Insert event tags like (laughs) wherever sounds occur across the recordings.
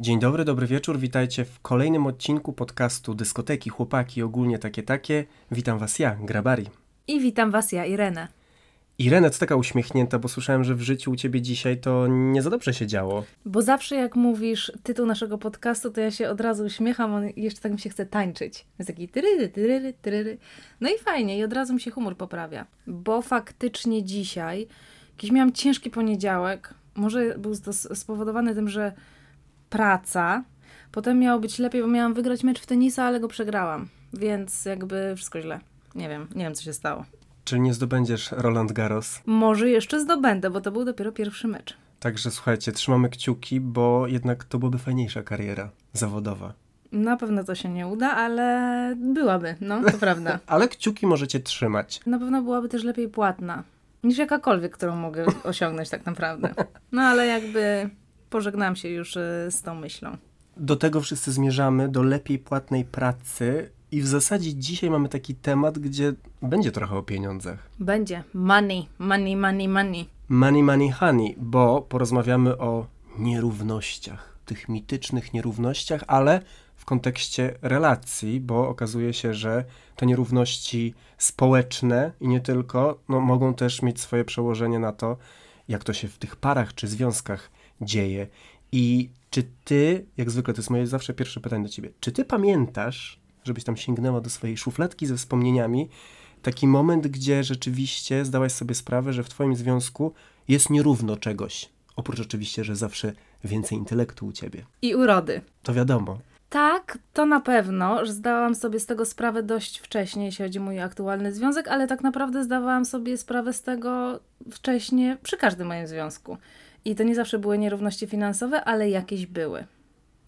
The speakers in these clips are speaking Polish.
Dzień dobry, dobry wieczór, witajcie w kolejnym odcinku podcastu Dyskoteki Chłopaki ogólnie takie takie. Witam was ja, Grabari. I witam was ja, Irenę. Irene, co taka uśmiechnięta, bo słyszałem, że w życiu u ciebie dzisiaj to nie za dobrze się działo. Bo zawsze jak mówisz tytuł naszego podcastu, to ja się od razu uśmiecham, on jeszcze tak mi się chce tańczyć. Jest taki tyryry, tyryry, No i fajnie, i od razu mi się humor poprawia. Bo faktycznie dzisiaj, jakiś miałam ciężki poniedziałek, może był to spowodowany tym, że praca. Potem miało być lepiej, bo miałam wygrać mecz w tenisa, ale go przegrałam. Więc jakby wszystko źle. Nie wiem, nie wiem co się stało. Czy nie zdobędziesz Roland Garros? Może jeszcze zdobędę, bo to był dopiero pierwszy mecz. Także słuchajcie, trzymamy kciuki, bo jednak to byłaby fajniejsza kariera zawodowa. Na pewno to się nie uda, ale byłaby, no to (laughs) prawda. ale kciuki możecie trzymać. Na pewno byłaby też lepiej płatna niż jakakolwiek, którą mogę osiągnąć tak naprawdę. No ale jakby pożegnam się już e, z tą myślą. Do tego wszyscy zmierzamy, do lepiej płatnej pracy. I w zasadzie dzisiaj mamy taki temat, gdzie będzie trochę o pieniądzach. Będzie. Money, money, money, money. Money, money, honey, bo porozmawiamy o nierównościach, tych mitycznych nierównościach, ale w kontekście relacji, bo okazuje się, że te nierówności społeczne i nie tylko, no, mogą też mieć swoje przełożenie na to, jak to się w tych parach czy związkach dzieje. I czy ty, jak zwykle, to jest moje zawsze pierwsze pytanie do ciebie, czy ty pamiętasz, żebyś tam sięgnęła do swojej szufladki ze wspomnieniami, taki moment, gdzie rzeczywiście zdałaś sobie sprawę, że w twoim związku jest nierówno czegoś? Oprócz oczywiście, że zawsze więcej intelektu u ciebie. I urody. To wiadomo. Tak, to na pewno, że zdałam sobie z tego sprawę dość wcześnie, jeśli chodzi o mój aktualny związek, ale tak naprawdę zdawałam sobie sprawę z tego wcześniej przy każdym moim związku. I to nie zawsze były nierówności finansowe, ale jakieś były.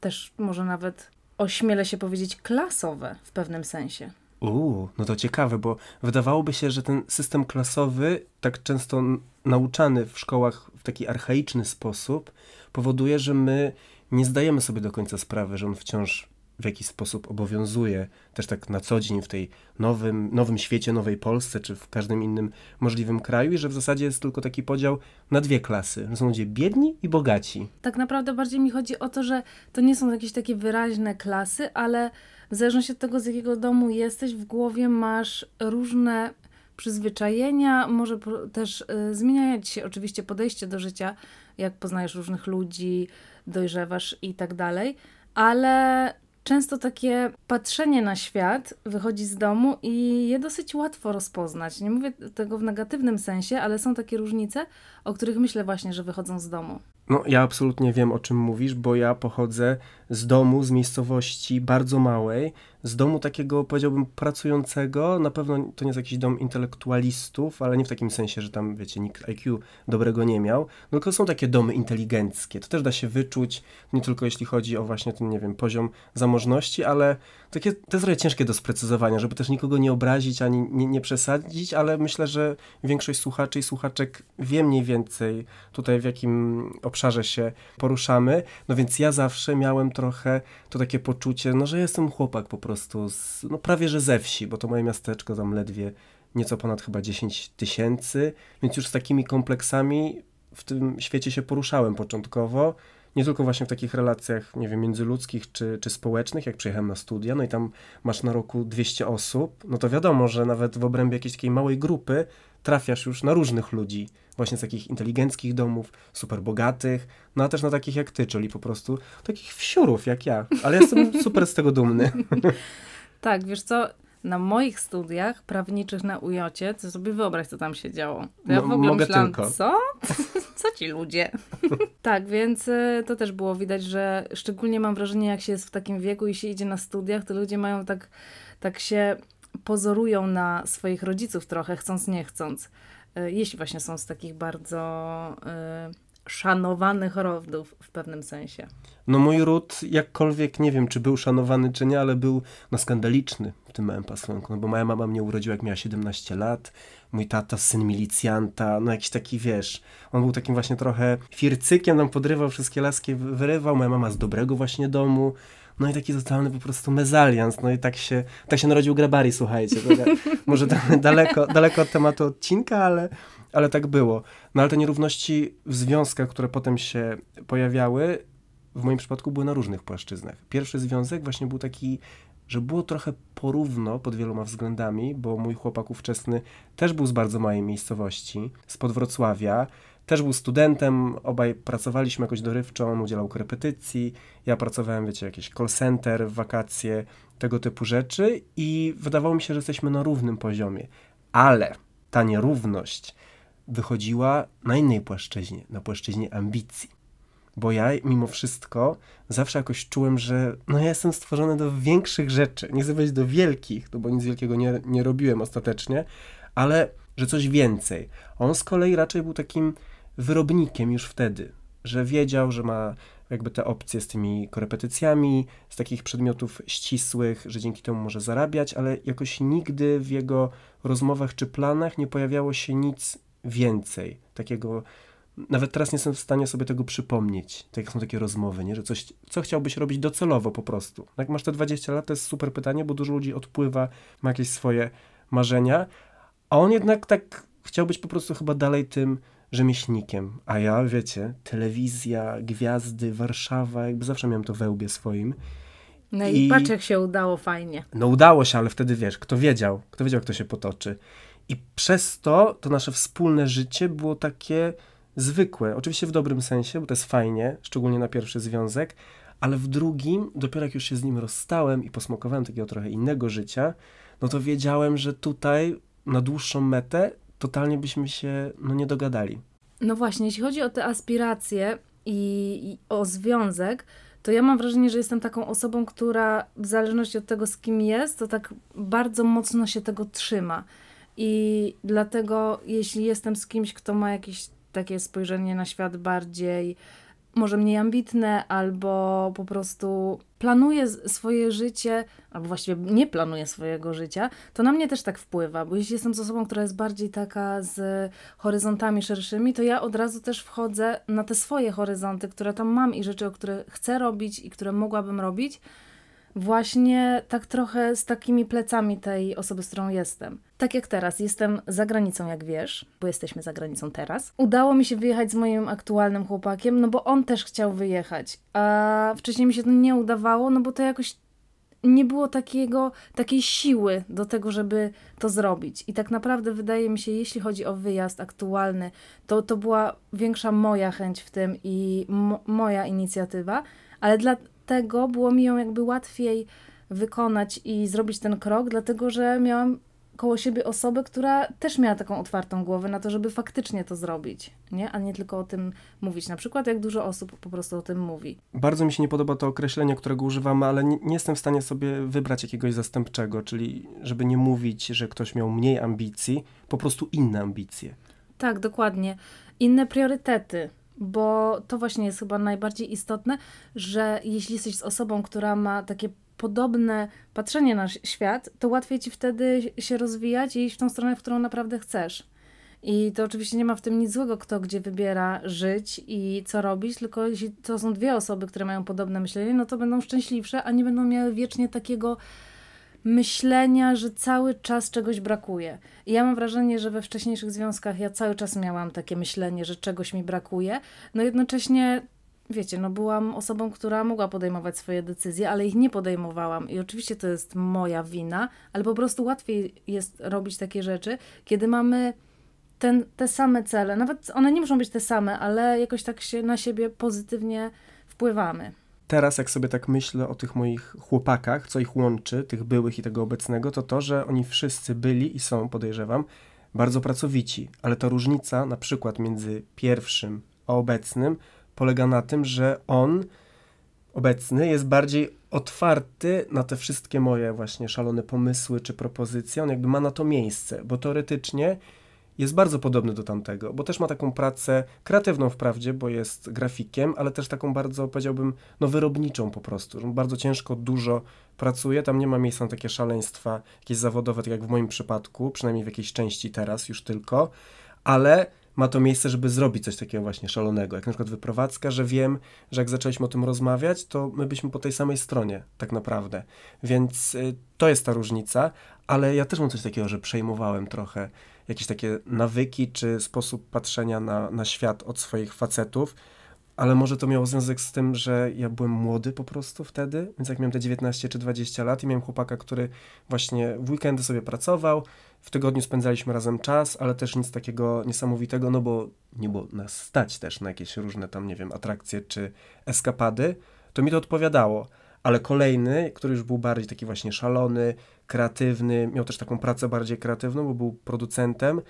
Też może nawet ośmielę się powiedzieć klasowe w pewnym sensie. Uuu, no to ciekawe, bo wydawałoby się, że ten system klasowy, tak często nauczany w szkołach w taki archaiczny sposób, powoduje, że my nie zdajemy sobie do końca sprawy, że on wciąż w jaki sposób obowiązuje też tak na co dzień w tej nowym, nowym świecie, nowej Polsce, czy w każdym innym możliwym kraju i że w zasadzie jest tylko taki podział na dwie klasy. Są ludzie biedni i bogaci. Tak naprawdę bardziej mi chodzi o to, że to nie są jakieś takie wyraźne klasy, ale w zależności od tego, z jakiego domu jesteś, w głowie masz różne przyzwyczajenia, może też y, zmieniać się oczywiście podejście do życia, jak poznajesz różnych ludzi, dojrzewasz i tak dalej, ale często takie patrzenie na świat wychodzi z domu i je dosyć łatwo rozpoznać. Nie mówię tego w negatywnym sensie, ale są takie różnice, o których myślę właśnie, że wychodzą z domu. No, ja absolutnie wiem, o czym mówisz, bo ja pochodzę z domu, z miejscowości bardzo małej, z domu takiego, powiedziałbym, pracującego. Na pewno to nie jest jakiś dom intelektualistów, ale nie w takim sensie, że tam, wiecie, nikt IQ dobrego nie miał. No, tylko są takie domy inteligenckie. To też da się wyczuć, nie tylko jeśli chodzi o właśnie ten, nie wiem, poziom zamożności, ale takie, to jest trochę ciężkie do sprecyzowania, żeby też nikogo nie obrazić ani nie, nie przesadzić, ale myślę, że większość słuchaczy i słuchaczek wie mniej więcej tutaj w jakim obszarze się poruszamy. No więc ja zawsze miałem trochę to takie poczucie, no że jestem chłopak po prostu, z, no prawie że ze wsi, bo to moje miasteczko tam ledwie nieco ponad chyba 10 tysięcy, więc już z takimi kompleksami w tym świecie się poruszałem początkowo nie tylko właśnie w takich relacjach, nie wiem, międzyludzkich czy, czy społecznych, jak przyjechałem na studia, no i tam masz na roku 200 osób, no to wiadomo, że nawet w obrębie jakiejś takiej małej grupy trafiasz już na różnych ludzi, właśnie z takich inteligenckich domów, super bogatych, no a też na takich jak ty, czyli po prostu takich wsiurów jak ja, ale jestem super z tego dumny. (laughs) Tak, wiesz co, na moich studiach prawniczych na Ujocie, co sobie wyobraź, co tam się działo. Ja no, w ogóle myślałam, tylko. co? (laughs) co ci ludzie? (laughs) tak, więc y, to też było widać, że szczególnie mam wrażenie, jak się jest w takim wieku i się idzie na studiach, to ludzie mają tak, tak się pozorują na swoich rodziców trochę, chcąc, nie chcąc. Y, jeśli właśnie są z takich bardzo y, szanowanych rodów w pewnym sensie. No mój ród, jakkolwiek, nie wiem, czy był szanowany, czy nie, ale był no, skandaliczny w tym małym pasunku, no bo moja mama mnie urodziła, jak miała 17 lat, mój tata, syn milicjanta, no jakiś taki, wiesz, on był takim właśnie trochę fircykiem, nam podrywał wszystkie laski, wyrywał, moja mama z dobrego właśnie domu, no i taki totalny po prostu mezalians, no i tak się, tak się narodził Grabari, słuchajcie, (laughs) może daleko, daleko od tematu odcinka, ale, ale tak było. No ale te nierówności w związkach, które potem się pojawiały, w moim przypadku były na różnych płaszczyznach. Pierwszy związek właśnie był taki że było trochę porówno pod wieloma względami, bo mój chłopak ówczesny też był z bardzo małej miejscowości, spod Wrocławia, też był studentem, obaj pracowaliśmy jakoś dorywczo, on udzielał korepetycji, ja pracowałem, wiecie, jakieś call center, wakacje, tego typu rzeczy i wydawało mi się, że jesteśmy na równym poziomie. Ale ta nierówność wychodziła na innej płaszczyźnie, na płaszczyźnie ambicji bo ja mimo wszystko zawsze jakoś czułem, że no ja jestem stworzony do większych rzeczy, nie chcę powiedzieć do wielkich, no bo nic wielkiego nie, nie robiłem ostatecznie, ale że coś więcej. On z kolei raczej był takim wyrobnikiem już wtedy, że wiedział, że ma jakby te opcje z tymi korepetycjami, z takich przedmiotów ścisłych, że dzięki temu może zarabiać, ale jakoś nigdy w jego rozmowach czy planach nie pojawiało się nic więcej takiego nawet teraz nie jestem w stanie sobie tego przypomnieć, tak jak są takie rozmowy, nie? że coś, co chciałbyś robić docelowo po prostu. Jak masz te 20 lat, to jest super pytanie, bo dużo ludzi odpływa, ma jakieś swoje marzenia, a on jednak tak chciał być po prostu chyba dalej tym rzemieślnikiem. A ja, wiecie, telewizja, gwiazdy, Warszawa, jakby zawsze miałem to wełbie swoim. No i, i patrz, jak się udało fajnie. No udało się, ale wtedy wiesz, kto wiedział, kto wiedział, kto się potoczy. I przez to to nasze wspólne życie było takie zwykłe, oczywiście w dobrym sensie, bo to jest fajnie, szczególnie na pierwszy związek, ale w drugim, dopiero jak już się z nim rozstałem i posmakowałem takiego trochę innego życia, no to wiedziałem, że tutaj na dłuższą metę totalnie byśmy się no, nie dogadali. No właśnie, jeśli chodzi o te aspiracje i, i o związek, to ja mam wrażenie, że jestem taką osobą, która w zależności od tego, z kim jest, to tak bardzo mocno się tego trzyma. I dlatego, jeśli jestem z kimś, kto ma jakiś takie spojrzenie na świat bardziej może mniej ambitne, albo po prostu planuje swoje życie, albo właściwie nie planuje swojego życia, to na mnie też tak wpływa, bo jeśli jestem z osobą, która jest bardziej taka z horyzontami szerszymi, to ja od razu też wchodzę na te swoje horyzonty, które tam mam i rzeczy, które chcę robić i które mogłabym robić właśnie tak trochę z takimi plecami tej osoby, z którą jestem. Tak jak teraz, jestem za granicą, jak wiesz, bo jesteśmy za granicą teraz. Udało mi się wyjechać z moim aktualnym chłopakiem, no bo on też chciał wyjechać, a wcześniej mi się to nie udawało, no bo to jakoś nie było takiego, takiej siły do tego, żeby to zrobić. I tak naprawdę wydaje mi się, jeśli chodzi o wyjazd aktualny, to, to była większa moja chęć w tym i moja inicjatywa, ale dla tego było mi ją jakby łatwiej wykonać i zrobić ten krok, dlatego że miałam koło siebie osobę, która też miała taką otwartą głowę na to, żeby faktycznie to zrobić, nie? a nie tylko o tym mówić. Na przykład, jak dużo osób po prostu o tym mówi. Bardzo mi się nie podoba to określenie, którego używamy, ale nie, nie jestem w stanie sobie wybrać jakiegoś zastępczego, czyli żeby nie mówić, że ktoś miał mniej ambicji, po prostu inne ambicje. Tak, dokładnie. Inne priorytety bo to właśnie jest chyba najbardziej istotne, że jeśli jesteś z osobą, która ma takie podobne patrzenie na świat, to łatwiej ci wtedy się rozwijać i iść w tą stronę, w którą naprawdę chcesz. I to oczywiście nie ma w tym nic złego, kto gdzie wybiera żyć i co robić, tylko jeśli to są dwie osoby, które mają podobne myślenie, no to będą szczęśliwsze, a nie będą miały wiecznie takiego myślenia, że cały czas czegoś brakuje. I ja mam wrażenie, że we wcześniejszych związkach ja cały czas miałam takie myślenie, że czegoś mi brakuje. No jednocześnie wiecie, no byłam osobą, która mogła podejmować swoje decyzje, ale ich nie podejmowałam. I oczywiście to jest moja wina, ale po prostu łatwiej jest robić takie rzeczy, kiedy mamy ten, te same cele. Nawet one nie muszą być te same, ale jakoś tak się na siebie pozytywnie wpływamy teraz, jak sobie tak myślę o tych moich chłopakach, co ich łączy, tych byłych i tego obecnego, to to, że oni wszyscy byli i są, podejrzewam, bardzo pracowici, ale ta różnica na przykład między pierwszym a obecnym polega na tym, że on obecny jest bardziej otwarty na te wszystkie moje właśnie szalone pomysły czy propozycje, on jakby ma na to miejsce, bo teoretycznie jest bardzo podobny do tamtego, bo też ma taką pracę kreatywną wprawdzie, bo jest grafikiem, ale też taką bardzo, powiedziałbym, no wyrobniczą po prostu. Bardzo ciężko, dużo pracuje, tam nie ma miejsca na takie szaleństwa jakieś zawodowe, tak jak w moim przypadku, przynajmniej w jakiejś części teraz już tylko, ale ma to miejsce, żeby zrobić coś takiego właśnie szalonego, jak na przykład wyprowadzka, że wiem, że jak zaczęliśmy o tym rozmawiać, to my byliśmy po tej samej stronie, tak naprawdę. Więc y, to jest ta różnica, ale ja też mam coś takiego, że przejmowałem trochę jakieś takie nawyki czy sposób patrzenia na, na świat od swoich facetów, ale może to miało związek z tym, że ja byłem młody po prostu wtedy, więc jak miałem te 19 czy 20 lat i miałem chłopaka, który właśnie w weekendy sobie pracował, w tygodniu spędzaliśmy razem czas, ale też nic takiego niesamowitego, no bo nie było nas stać też na jakieś różne tam, nie wiem, atrakcje czy eskapady, to mi to odpowiadało ale kolejny, który już był bardziej taki właśnie szalony, kreatywny, miał też taką pracę bardziej kreatywną, bo był producentem,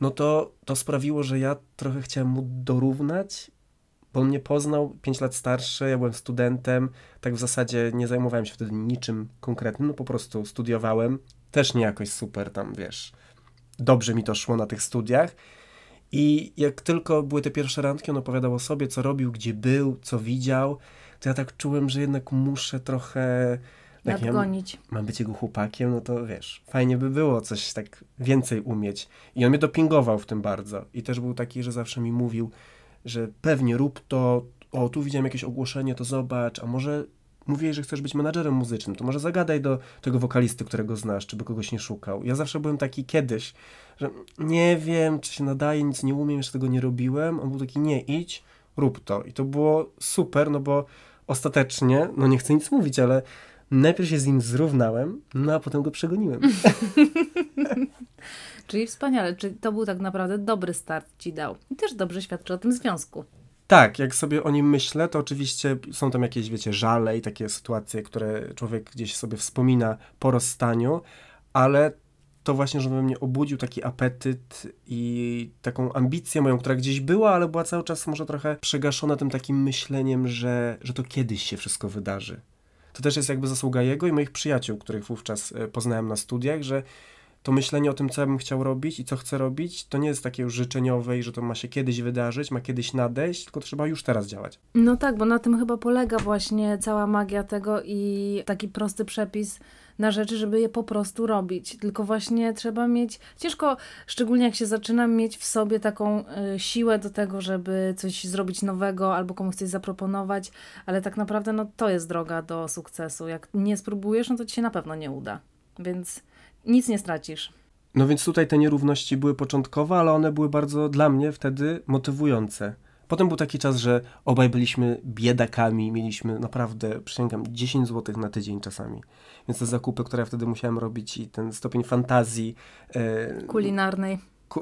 no to to sprawiło, że ja trochę chciałem mu dorównać, bo on mnie poznał 5 lat starszy, ja byłem studentem, tak w zasadzie nie zajmowałem się wtedy niczym konkretnym, no po prostu studiowałem, też nie jakoś super tam, wiesz, dobrze mi to szło na tych studiach. I jak tylko były te pierwsze randki, on opowiadał o sobie, co robił, gdzie był, co widział to ja tak czułem, że jednak muszę trochę... Tak, Nadgonić. Ja mam być jego chłopakiem, no to wiesz, fajnie by było coś tak więcej umieć. I on mnie dopingował w tym bardzo. I też był taki, że zawsze mi mówił, że pewnie rób to, o tu widziałem jakieś ogłoszenie, to zobacz, a może mówiłeś, że chcesz być menadżerem muzycznym, to może zagadaj do tego wokalisty, którego znasz, czy by kogoś nie szukał. Ja zawsze byłem taki kiedyś, że nie wiem, czy się nadaje, nic nie umiem, jeszcze tego nie robiłem. On był taki, nie, idź, rób to. I to było super, no bo ostatecznie, no nie chcę nic mówić, ale najpierw się z nim zrównałem, no a potem go przegoniłem. (laughs) Czyli wspaniale, czy to był tak naprawdę dobry start ci dał. I też dobrze świadczy o tym związku. Tak, jak sobie o nim myślę, to oczywiście są tam jakieś, wiecie, żale i takie sytuacje, które człowiek gdzieś sobie wspomina po rozstaniu, ale to właśnie, że we mnie obudził taki apetyt i taką ambicję moją, która gdzieś była, ale była cały czas może trochę przegaszona tym takim myśleniem, że, że to kiedyś się wszystko wydarzy. To też jest jakby zasługa jego i moich przyjaciół, których wówczas e, poznałem na studiach, że to myślenie o tym, co ja bym chciał robić i co chcę robić, to nie jest takie już życzeniowe i że to ma się kiedyś wydarzyć, ma kiedyś nadejść, tylko trzeba już teraz działać. No tak, bo na tym chyba polega właśnie cała magia tego i taki prosty przepis na rzeczy, żeby je po prostu robić. Tylko właśnie trzeba mieć, ciężko, szczególnie jak się zaczyna, mieć w sobie taką y, siłę do tego, żeby coś zrobić nowego albo komuś coś zaproponować, ale tak naprawdę no, to jest droga do sukcesu. Jak nie spróbujesz, no to ci się na pewno nie uda. Więc nic nie stracisz. No więc tutaj te nierówności były początkowe, ale one były bardzo dla mnie wtedy motywujące. Potem był taki czas, że obaj byliśmy biedakami, mieliśmy naprawdę, przysięgam, 10 zł na tydzień czasami. Więc te zakupy, które ja wtedy musiałem robić i ten stopień fantazji. E, Kulinarnej. Ku,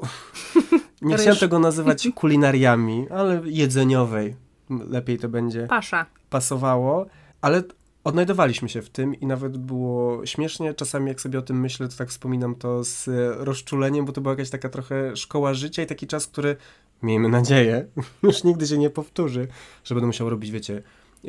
(laughs) nie Ryż. chciałem tego nazywać (laughs) kulinariami, ale jedzeniowej. Lepiej to będzie Pasza. pasowało. Ale odnajdowaliśmy się w tym i nawet było śmiesznie. Czasami jak sobie o tym myślę, to tak wspominam to z rozczuleniem, bo to była jakaś taka trochę szkoła życia i taki czas, który miejmy nadzieję, (laughs) już nigdy się nie powtórzy, że będę musiał robić, wiecie,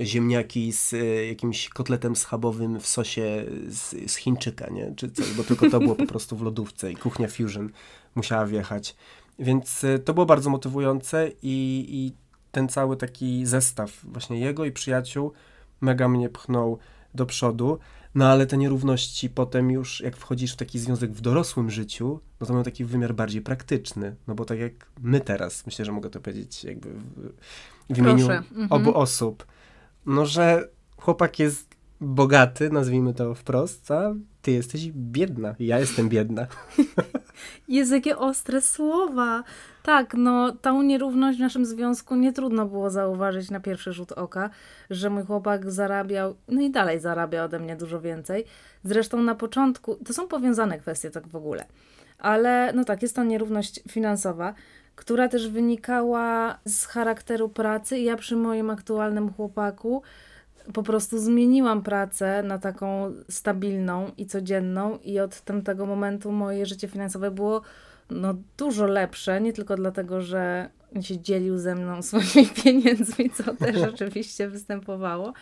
ziemniaki z e, jakimś kotletem schabowym w sosie z, z Chińczyka, nie? Czy coś, bo tylko to było po prostu w lodówce i kuchnia Fusion musiała wjechać. Więc e, to było bardzo motywujące i, i ten cały taki zestaw właśnie jego i przyjaciół mega mnie pchnął do przodu. No ale te nierówności potem już, jak wchodzisz w taki związek w dorosłym życiu, no to mają taki wymiar bardziej praktyczny. No bo tak jak my teraz, myślę, że mogę to powiedzieć jakby w, w imieniu mhm. obu osób, no że chłopak jest bogaty, nazwijmy to wprost, a ty jesteś biedna. Ja jestem biedna. (laughs) jest jakie ostre słowa. Tak, no tą nierówność w naszym związku nie trudno było zauważyć na pierwszy rzut oka, że mój chłopak zarabiał, no i dalej zarabia ode mnie dużo więcej. Zresztą na początku, to są powiązane kwestie tak w ogóle, ale no tak, jest ta nierówność finansowa która też wynikała z charakteru pracy. I ja przy moim aktualnym chłopaku po prostu zmieniłam pracę na taką stabilną i codzienną, i od tamtego momentu moje życie finansowe było no, dużo lepsze, nie tylko dlatego, że się dzielił ze mną (laughs) swoimi pieniędzmi, co też (laughs) oczywiście występowało,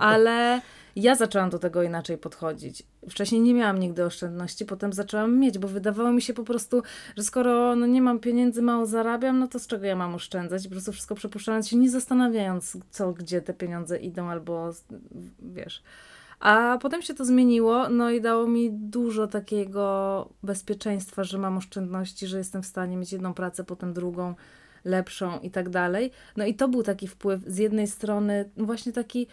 ale ja zaczęłam do tego inaczej podchodzić. Wcześniej nie miałam nigdy oszczędności, potem zaczęłam mieć, bo wydawało mi się po prostu, że skoro no, nie mam pieniędzy, mało zarabiam, no to z czego ja mam oszczędzać? Po prostu wszystko przepuszczając się, nie zastanawiając, co, gdzie te pieniądze idą, albo wiesz. A potem się to zmieniło, no i dało mi dużo takiego bezpieczeństwa, że mam oszczędności, że jestem w stanie mieć jedną pracę, potem drugą, lepszą i tak dalej. No i to był taki wpływ z jednej strony, właśnie taki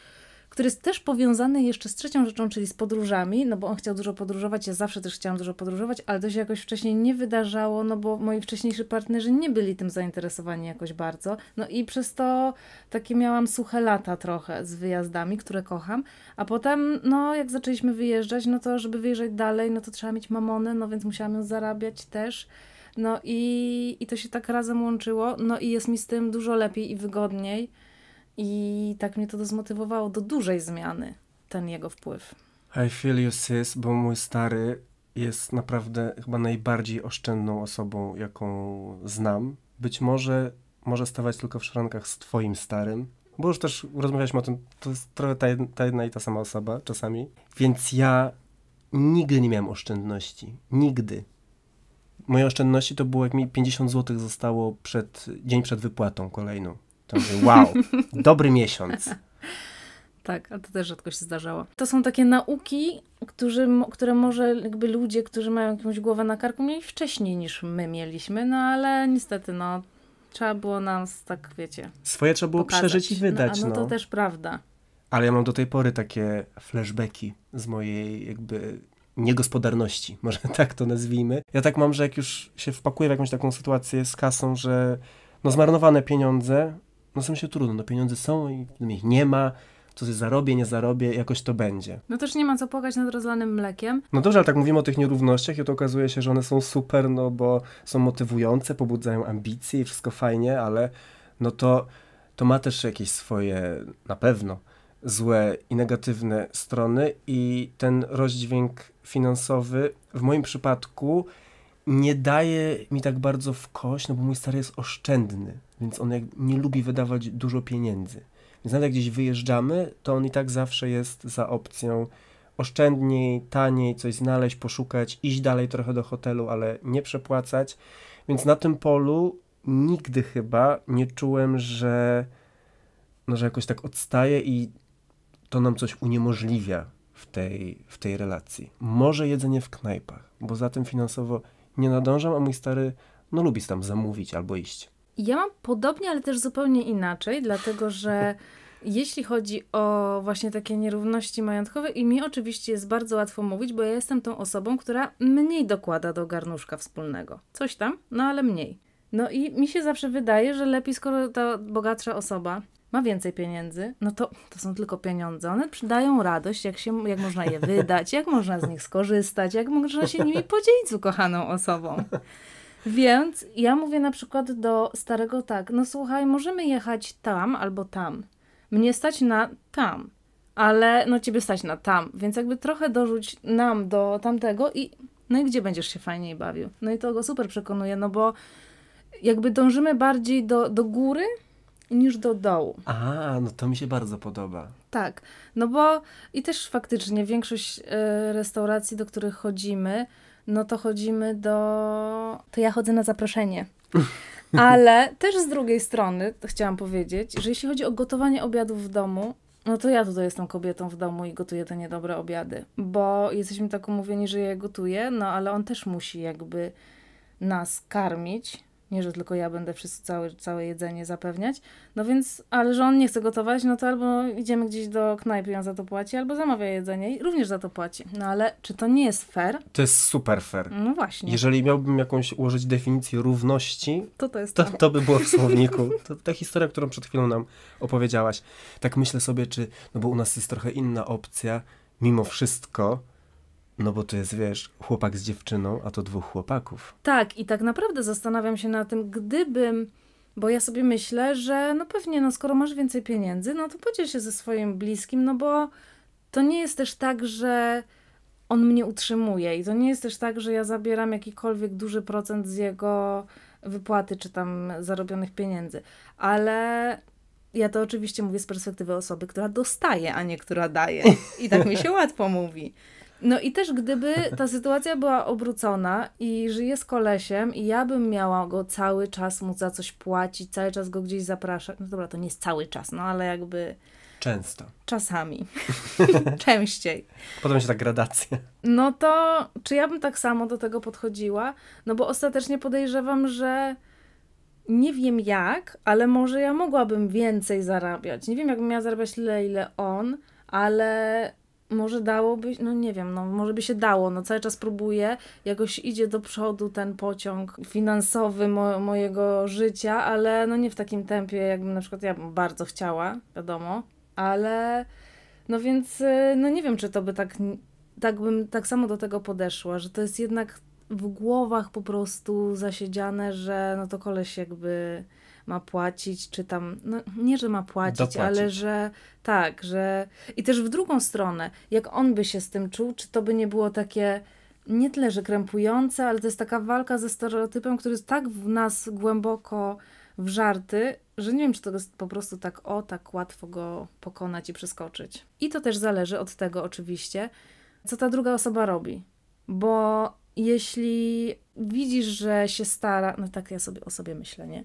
który jest też powiązany jeszcze z trzecią rzeczą, czyli z podróżami, no bo on chciał dużo podróżować, ja zawsze też chciałam dużo podróżować, ale to się jakoś wcześniej nie wydarzało, no bo moi wcześniejsi partnerzy nie byli tym zainteresowani jakoś bardzo. No i przez to takie miałam suche lata trochę z wyjazdami, które kocham, a potem, no jak zaczęliśmy wyjeżdżać, no to żeby wyjeżdżać dalej, no to trzeba mieć mamonę, no więc musiałam ją zarabiać też. No i, i to się tak razem łączyło, no i jest mi z tym dużo lepiej i wygodniej i tak mnie to zmotywowało do dużej zmiany, ten jego wpływ. I feel you sis, bo mój stary jest naprawdę chyba najbardziej oszczędną osobą, jaką znam. Być może może stawać tylko w szrankach z twoim starym, bo już też rozmawialiśmy o tym, to jest trochę ta jedna, ta jedna i ta sama osoba czasami. Więc ja nigdy nie miałem oszczędności. Nigdy. Moje oszczędności to było, jak mi 50 zł zostało przed, dzień przed wypłatą kolejną. To wow, (laughs) dobry miesiąc. Tak, a to też rzadko się zdarzało. To są takie nauki, którzy, które może jakby ludzie, którzy mają jakąś głowę na karku, mieli wcześniej niż my mieliśmy, no ale niestety, no, trzeba było nas, tak wiecie. Swoje trzeba było pokazać. przeżyć i no, wydać. No, no, no, to no. też prawda. Ale ja mam do tej pory takie flashbacki z mojej jakby niegospodarności, (laughs) może tak to nazwijmy. Ja tak mam, że jak już się wpakuję w jakąś taką sytuację z kasą, że no zmarnowane pieniądze, no są się trudno, no pieniądze są i ich nie ma, co się zarobię, nie zarobię, jakoś to będzie. No też nie ma co płakać nad rozlanym mlekiem. No dobrze, ale tak mówimy o tych nierównościach i to okazuje się, że one są super, no bo są motywujące, pobudzają ambicje i wszystko fajnie, ale no to, to ma też jakieś swoje, na pewno, złe i negatywne strony i ten rozdźwięk finansowy w moim przypadku nie daje mi tak bardzo w kość, no bo mój stary jest oszczędny więc on nie lubi wydawać dużo pieniędzy. Więc nawet jak gdzieś wyjeżdżamy, to on i tak zawsze jest za opcją oszczędniej, taniej coś znaleźć, poszukać, iść dalej trochę do hotelu, ale nie przepłacać. Więc na tym polu nigdy chyba nie czułem, że, no, że jakoś tak odstaje i to nam coś uniemożliwia w tej, w tej relacji. Może jedzenie w knajpach, bo za tym finansowo nie nadążam, a mój stary no lubi tam zamówić albo iść. Ja mam podobnie, ale też zupełnie inaczej, dlatego że (laughs) jeśli chodzi o właśnie takie nierówności majątkowe, i mi oczywiście jest bardzo łatwo mówić, bo ja jestem tą osobą, która mniej dokłada do garnuszka wspólnego. Coś tam, no ale mniej. No i mi się zawsze wydaje, że lepiej, skoro ta bogatsza osoba ma więcej pieniędzy, no to to są tylko pieniądze. One przydają radość, jak, się, jak można je wydać, jak można z nich skorzystać, jak można się nimi podzielić z ukochaną osobą. Więc ja mówię na przykład do starego tak, no słuchaj, możemy jechać tam albo tam. Mnie stać na tam, ale no ciebie stać na tam, więc jakby trochę dorzuć nam do tamtego i no i gdzie będziesz się fajniej bawił. No i to go super przekonuje, no bo jakby dążymy bardziej do, do góry niż do dołu. A, no to mi się bardzo podoba. Tak, no bo i też faktycznie większość y, restauracji, do których chodzimy, no to chodzimy do. To ja chodzę na zaproszenie. Ale też z drugiej strony chciałam powiedzieć, że jeśli chodzi o gotowanie obiadów w domu, no to ja tutaj jestem kobietą w domu i gotuję te niedobre obiady, bo jesteśmy tak umówieni, że ja je gotuję, no ale on też musi jakby nas karmić, nie, że tylko ja będę wszystko całe, całe jedzenie zapewniać. No więc, ale że on nie chce gotować, no to albo idziemy gdzieś do knajpy i on za to płaci, albo zamawia jedzenie i również za to płaci. No ale czy to nie jest fair? To jest super fair. No właśnie. Jeżeli miałbym jakąś ułożyć definicję równości, to to, jest to, to by było w (laughs) słowniku. to, ta historia, którą przed chwilą nam opowiedziałaś. Tak myślę sobie, czy, no bo u nas jest trochę inna opcja, mimo wszystko, no bo to jest, wiesz, chłopak z dziewczyną, a to dwóch chłopaków. Tak, i tak naprawdę zastanawiam się na tym, gdybym, bo ja sobie myślę, że no pewnie, no skoro masz więcej pieniędzy, no to podziel się ze swoim bliskim, no bo to nie jest też tak, że on mnie utrzymuje i to nie jest też tak, że ja zabieram jakikolwiek duży procent z jego wypłaty czy tam zarobionych pieniędzy, ale ja to oczywiście mówię z perspektywy osoby, która dostaje, a nie która daje. I tak mi się (laughs) łatwo mówi. No i też gdyby ta sytuacja była obrócona i żyję z kolesiem i ja bym miała go cały czas mu za coś płacić, cały czas go gdzieś zapraszać. No dobra, to nie jest cały czas, no ale jakby... Często. Czasami. (laughs) Częściej. Potem się tak gradacja. No to czy ja bym tak samo do tego podchodziła? No bo ostatecznie podejrzewam, że nie wiem jak, ale może ja mogłabym więcej zarabiać. Nie wiem, jakbym miała zarabiać tyle, ile on, ale może dałoby, no nie wiem, no może by się dało, no cały czas próbuję, jakoś idzie do przodu ten pociąg finansowy mo mojego życia, ale no nie w takim tempie, jakbym na przykład ja bardzo chciała, wiadomo, ale no więc, y, no nie wiem, czy to by tak, tak bym tak samo do tego podeszła, że to jest jednak w głowach po prostu zasiedziane, że no to koleś jakby ma płacić, czy tam, no nie, że ma płacić, Dopłacić. ale że tak, że i też w drugą stronę, jak on by się z tym czuł, czy to by nie było takie nie tyle, że krępujące, ale to jest taka walka ze stereotypem, który jest tak w nas głęboko wżarty, że nie wiem, czy to jest po prostu tak o, tak łatwo go pokonać i przeskoczyć. I to też zależy od tego oczywiście, co ta druga osoba robi. Bo jeśli widzisz, że się stara, no tak ja sobie o sobie myślę, nie?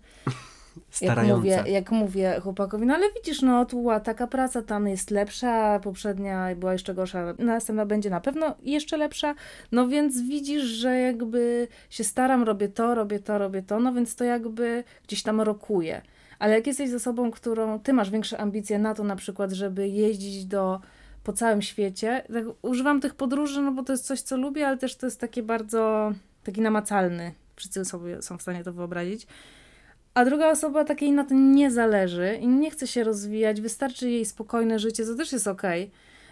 starająca. Jak mówię, jak mówię chłopakowi, no ale widzisz, no tu była taka praca, tam jest lepsza, poprzednia była jeszcze gorsza, następna będzie na pewno jeszcze lepsza, no więc widzisz, że jakby się staram, robię to, robię to, robię to, no więc to jakby gdzieś tam rokuje. Ale jak jesteś z osobą, którą ty masz większe ambicje na to na przykład, żeby jeździć do po całym świecie. Tak, używam tych podróży, no bo to jest coś, co lubię, ale też to jest takie bardzo taki namacalny. Wszyscy sobie są w stanie to wyobrazić a druga osoba takiej na tym nie zależy i nie chce się rozwijać, wystarczy jej spokojne życie, co też jest okej.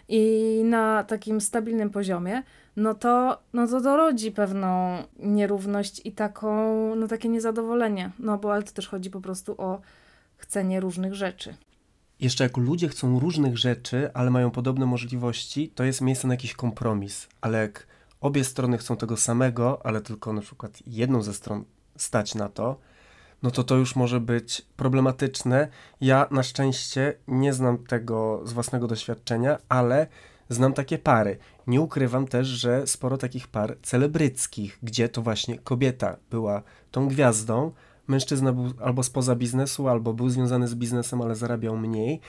i na takim stabilnym poziomie, no to, no to dorodzi pewną nierówność i taką, no takie niezadowolenie. No bo ale to też chodzi po prostu o chcenie różnych rzeczy. Jeszcze jak ludzie chcą różnych rzeczy, ale mają podobne możliwości, to jest miejsce na jakiś kompromis. Ale jak obie strony chcą tego samego, ale tylko na przykład jedną ze stron stać na to, no to to już może być problematyczne. Ja na szczęście nie znam tego z własnego doświadczenia, ale znam takie pary. Nie ukrywam też, że sporo takich par celebryckich, gdzie to właśnie kobieta była tą gwiazdą, mężczyzna był albo spoza biznesu, albo był związany z biznesem, ale zarabiał mniej.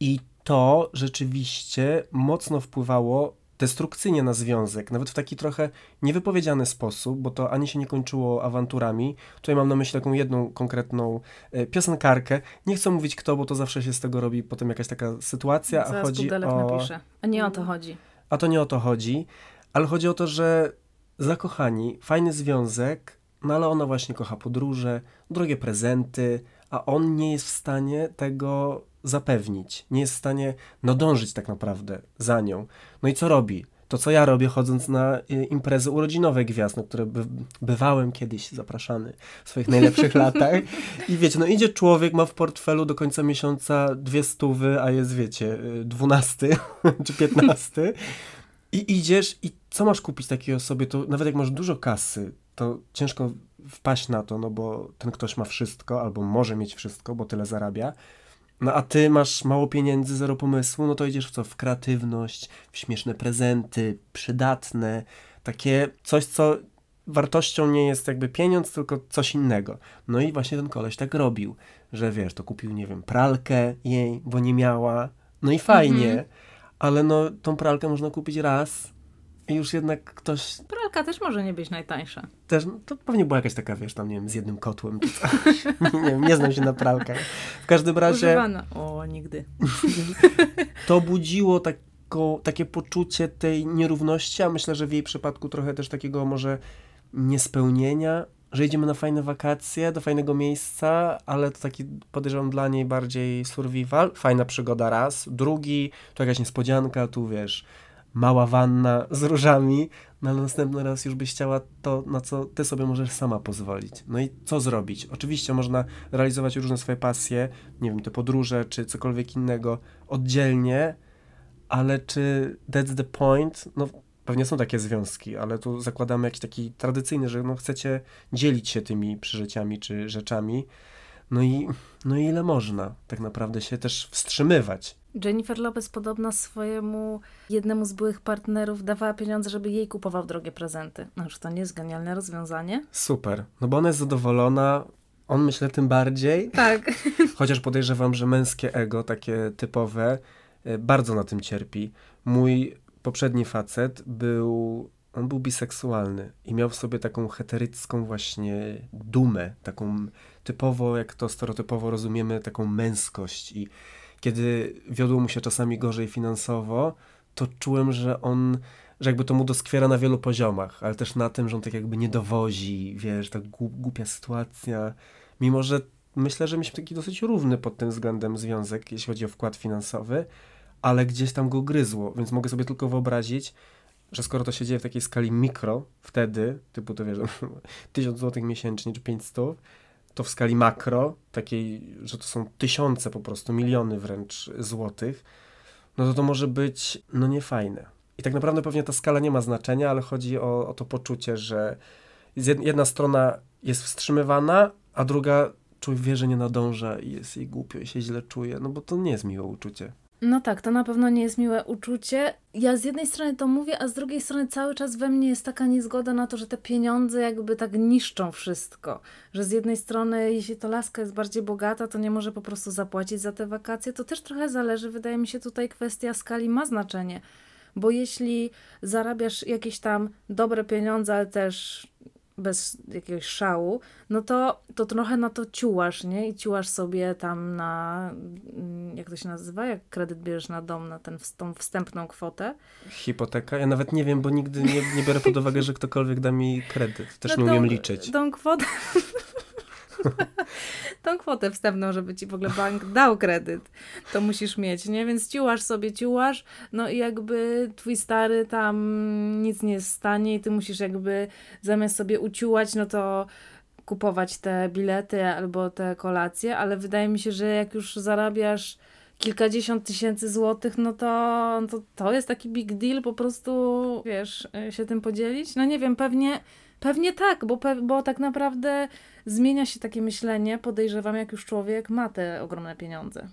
I to rzeczywiście mocno wpływało destrukcyjnie na związek, nawet w taki trochę niewypowiedziany sposób, bo to ani się nie kończyło awanturami. Tutaj mam na myśli taką jedną konkretną e, piosenkarkę. Nie chcę mówić kto, bo to zawsze się z tego robi potem jakaś taka sytuacja, Zaraz a chodzi o... Napiszę. A nie o to chodzi. A to nie o to chodzi, ale chodzi o to, że zakochani, fajny związek, no ale ona właśnie kocha podróże, drogie prezenty, a on nie jest w stanie tego zapewnić, nie jest w stanie no, dążyć tak naprawdę za nią. No i co robi? To, co ja robię, chodząc na y, imprezy urodzinowe gwiazd, na no, które by, bywałem kiedyś zapraszany w swoich najlepszych (laughs) latach. I wiecie, no idzie człowiek, ma w portfelu do końca miesiąca dwie stówy, a jest, wiecie, y, dwunasty (laughs) czy piętnasty. I idziesz i co masz kupić takiej osobie? To nawet jak masz dużo kasy, to ciężko wpaść na to, no bo ten ktoś ma wszystko albo może mieć wszystko, bo tyle zarabia. No a ty masz mało pieniędzy, zero pomysłu, no to idziesz w co? W kreatywność, w śmieszne prezenty, przydatne, takie coś, co wartością nie jest jakby pieniądz, tylko coś innego. No i właśnie ten koleś tak robił, że wiesz, to kupił, nie wiem, pralkę jej, bo nie miała, no i fajnie, mm -hmm. ale no tą pralkę można kupić raz, i już jednak ktoś... Pralka też może nie być najtańsza. Też, no, to pewnie była jakaś taka, wiesz, tam, nie wiem, z jednym kotłem czy coś. (laughs) nie, nie znam się na pralkach. W każdym razie... Używana. O, nigdy. (laughs) to budziło tako, takie poczucie tej nierówności, a myślę, że w jej przypadku trochę też takiego może niespełnienia, że idziemy na fajne wakacje, do fajnego miejsca, ale to taki, podejrzewam, dla niej bardziej survival, fajna przygoda raz, drugi, to jakaś niespodzianka, tu wiesz, mała wanna z różami, no ale następny raz już byś chciała to, na co ty sobie możesz sama pozwolić. No i co zrobić? Oczywiście można realizować różne swoje pasje, nie wiem, te podróże czy cokolwiek innego oddzielnie, ale czy that's the point? No pewnie są takie związki, ale tu zakładamy jakiś taki tradycyjny, że no chcecie dzielić się tymi przeżyciami czy rzeczami. No i, no ile można tak naprawdę się też wstrzymywać. Jennifer Lopez podobno swojemu jednemu z byłych partnerów dawała pieniądze, żeby jej kupował drogie prezenty. No już to nie jest genialne rozwiązanie. Super, no bo ona jest zadowolona, on myślę tym bardziej. Tak. (laughs) Chociaż podejrzewam, że męskie ego, takie typowe, e, bardzo na tym cierpi. Mój poprzedni facet był on był biseksualny i miał w sobie taką heterycką właśnie dumę, taką typowo, jak to stereotypowo rozumiemy, taką męskość i kiedy wiodło mu się czasami gorzej finansowo, to czułem, że on, że jakby to mu doskwiera na wielu poziomach, ale też na tym, że on tak jakby nie dowozi, wiesz, ta głupia sytuacja, mimo że myślę, że mieliśmy taki dosyć równy pod tym względem związek, jeśli chodzi o wkład finansowy, ale gdzieś tam go gryzło, więc mogę sobie tylko wyobrazić, że skoro to się dzieje w takiej skali mikro, wtedy, typu to wiesz, 1000 (laughs) zł miesięcznie czy 500, to w skali makro, takiej, że to są tysiące po prostu, miliony wręcz złotych, no to to może być, no niefajne. I tak naprawdę pewnie ta skala nie ma znaczenia, ale chodzi o, o to poczucie, że jedna strona jest wstrzymywana, a druga czuje wie, że nie nadąża i jest jej głupio i się źle czuje, no bo to nie jest miłe uczucie. No tak, to na pewno nie jest miłe uczucie. Ja z jednej strony to mówię, a z drugiej strony cały czas we mnie jest taka niezgoda na to, że te pieniądze jakby tak niszczą wszystko. Że z jednej strony, jeśli to laska jest bardziej bogata, to nie może po prostu zapłacić za te wakacje. To też trochę zależy, wydaje mi się, tutaj kwestia skali ma znaczenie. Bo jeśli zarabiasz jakieś tam dobre pieniądze, ale też bez jakiegoś szału, no to, to trochę na to ciułasz, nie? I ciułasz sobie tam na, mm, jak to się nazywa, jak kredyt bierzesz na dom, na ten, tą wstępną kwotę. Hipoteka? Ja nawet nie wiem, bo nigdy nie, nie biorę pod uwagę, że ktokolwiek da mi kredyt. Też no nie tą, umiem liczyć. Tą kwotę... (laughs) (laughs) tą kwotę wstępną, żeby ci w ogóle bank dał kredyt, to musisz mieć, nie? Więc ciułasz sobie, ciułasz, no i jakby twój stary tam nic nie stanie i ty musisz jakby zamiast sobie uciułać, no to kupować te bilety albo te kolacje, ale wydaje mi się, że jak już zarabiasz kilkadziesiąt tysięcy złotych, no to, to to jest taki big deal, po prostu, wiesz, się tym podzielić. No nie wiem, pewnie Pewnie tak, bo, bo tak naprawdę zmienia się takie myślenie, podejrzewam, jak już człowiek ma te ogromne pieniądze.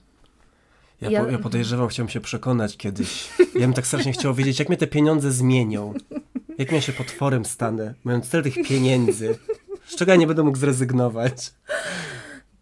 Ja, ja... Po, ja podejrzewał, chciałem się przekonać kiedyś. Ja bym tak strasznie chciał wiedzieć, jak mnie te pieniądze zmienią. Jak ja się potworem stanę, mając tyle tych pieniędzy, z czego ja nie będę mógł zrezygnować.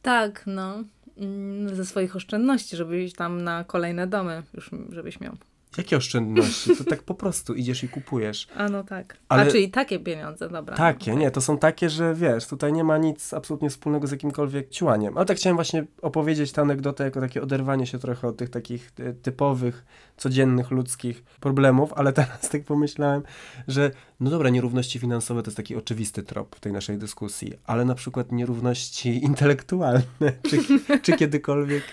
Tak, no. Mm, ze swoich oszczędności, żeby iść tam na kolejne domy, już żebyś miał. Jakie oszczędności? To tak po prostu idziesz i kupujesz. (laughs) A no tak. Ale... A czyli takie pieniądze, dobra. Takie, okay. nie, to są takie, że wiesz, tutaj nie ma nic absolutnie wspólnego z jakimkolwiek ciłaniem. Ale tak chciałem właśnie opowiedzieć tę anegdotę jako takie oderwanie się trochę od tych takich e, typowych, codziennych, ludzkich problemów, ale (laughs) teraz tak pomyślałem, że no dobra, nierówności finansowe to jest taki oczywisty trop w tej naszej dyskusji, ale na przykład nierówności (laughs) intelektualne, czy, czy kiedykolwiek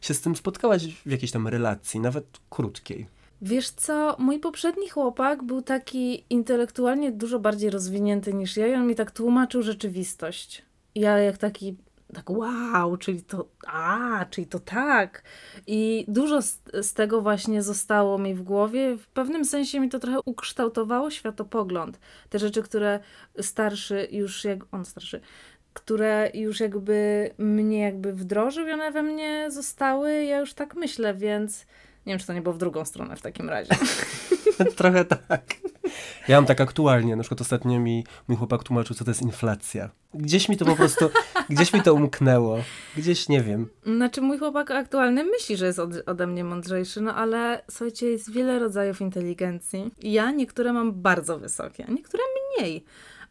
się z tym spotkałaś w jakiejś tam relacji, nawet krótkiej? Wiesz co, mój poprzedni chłopak był taki intelektualnie dużo bardziej rozwinięty niż ja i on mi tak tłumaczył rzeczywistość. Ja jak taki tak wow, czyli to a, czyli to tak. I dużo z, z, tego właśnie zostało mi w głowie. W pewnym sensie mi to trochę ukształtowało światopogląd. Te rzeczy, które starszy już jak on starszy, które już jakby mnie jakby wdrożył i one we mnie zostały. Ja już tak myślę, więc nie wiem, czy to nie było w drugą stronę w takim razie. (laughs) Trochę tak. Ja mam tak aktualnie, na przykład ostatnio mi mój chłopak tłumaczył, co to jest inflacja. Gdzieś mi to po prostu, (laughs) gdzieś mi to umknęło. Gdzieś, nie wiem. Znaczy mój chłopak aktualny myśli, że jest od, ode mnie mądrzejszy, no ale słuchajcie, jest wiele rodzajów inteligencji. Ja niektóre mam bardzo wysokie, a niektóre mniej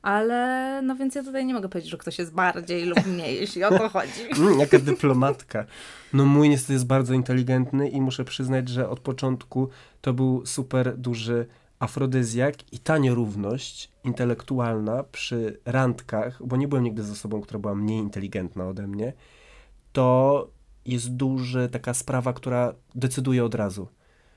ale no więc ja tutaj nie mogę powiedzieć, że ktoś jest bardziej lub mniej, jeśli o to chodzi. (laughs) Mm, jaka dyplomatka. No mój niestety jest bardzo inteligentny i muszę przyznać, że od początku to był super duży afrodyzjak i ta nierówność intelektualna przy randkach, bo nie byłem nigdy z osobą, która była mniej inteligentna ode mnie, to jest duża taka sprawa, która decyduje od razu.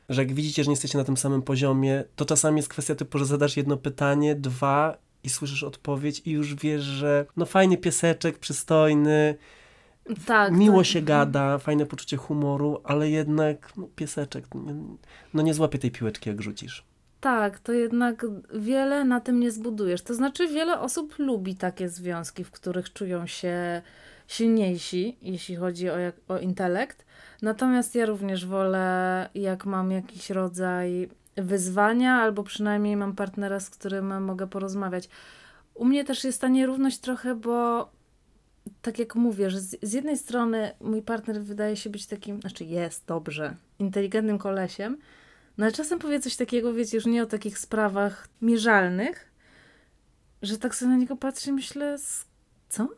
Że jak widzicie, że nie jesteście na tym samym poziomie, to czasami jest kwestia typu, że zadasz jedno pytanie, dwa i słyszysz odpowiedź i już wiesz, że no fajny pieseczek, przystojny, tak, miło tak. się gada, fajne poczucie humoru, ale jednak no, pieseczek, no, no nie złapie tej piłeczki jak rzucisz. Tak, to jednak wiele na tym nie zbudujesz. To znaczy, wiele osób lubi takie związki, w których czują się silniejsi, jeśli chodzi o, jak, o intelekt. Natomiast ja również wolę, jak mam jakiś rodzaj wyzwania, albo przynajmniej mam partnera, z którym mogę porozmawiać. U mnie też jest ta nierówność trochę, bo tak jak mówię, że z, z jednej strony mój partner wydaje się być takim, znaczy jest dobrze, inteligentnym kolesiem, no ale czasem powie coś takiego, wiecie, już nie o takich sprawach mierzalnych, że tak sobie na niego patrzę i myślę, co?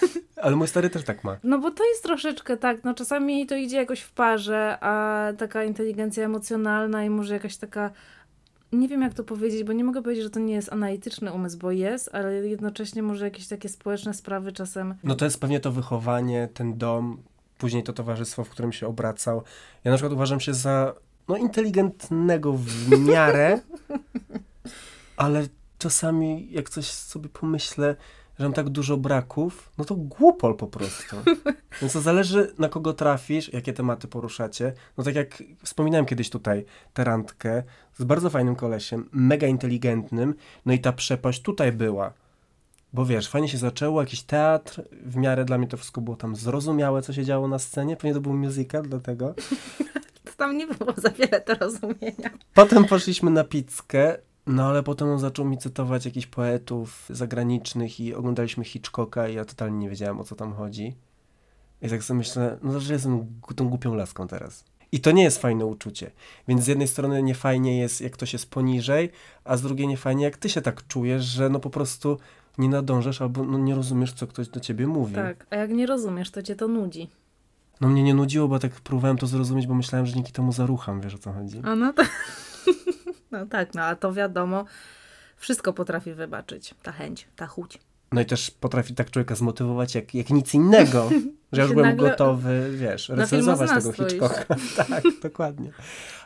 (laughs) Ale mój stary też tak ma. No bo to jest troszeczkę tak, no czasami to idzie jakoś w parze, a taka inteligencja emocjonalna i może jakaś taka nie wiem jak to powiedzieć, bo nie mogę powiedzieć, że to nie jest analityczny umysł, bo jest, ale jednocześnie może jakieś takie społeczne sprawy czasem. No to jest pewnie to wychowanie, ten dom, później to towarzystwo, w którym się obracał. Ja na przykład uważam się za no, inteligentnego w miarę, (laughs) ale czasami jak coś sobie pomyślę, że mam tak dużo braków, no to głupol po prostu. (laughs) Więc to zależy na kogo trafisz, jakie tematy poruszacie. No tak jak wspominałem kiedyś tutaj, randkę z bardzo fajnym kolesiem, mega inteligentnym, no i ta przepaść tutaj była. Bo wiesz, fajnie się zaczęło, jakiś teatr, w miarę dla mnie to wszystko było tam zrozumiałe, co się działo na scenie, pewnie to był musical, dlatego. (laughs) to tam nie było za wiele do rozumienia. Potem poszliśmy na pizzkę, no ale potem on zaczął mi cytować jakichś poetów zagranicznych i oglądaliśmy Hitchcocka i ja totalnie nie wiedziałem o co tam chodzi. I tak sobie myślę, no że jestem tą głupią laską teraz. I to nie jest fajne uczucie. Więc z jednej strony niefajnie jest, jak ktoś jest poniżej, a z drugiej niefajnie, jak ty się tak czujesz, że no po prostu nie nadążasz albo no nie rozumiesz, co ktoś do ciebie mówi. Tak, a jak nie rozumiesz, to cię to nudzi. No mnie nie nudziło, bo tak próbowałem to zrozumieć, bo myślałem, że dzięki temu zarucham, wiesz o co chodzi. A no To... (laughs) No tak, no a to wiadomo, wszystko potrafi wybaczyć. Ta chęć, ta chuć. No i też potrafi tak człowieka zmotywować jak, jak nic innego, (laughs) że już byłem gotowy, wiesz, recenzować tego Hitchcocka. (laughs) tak, dokładnie.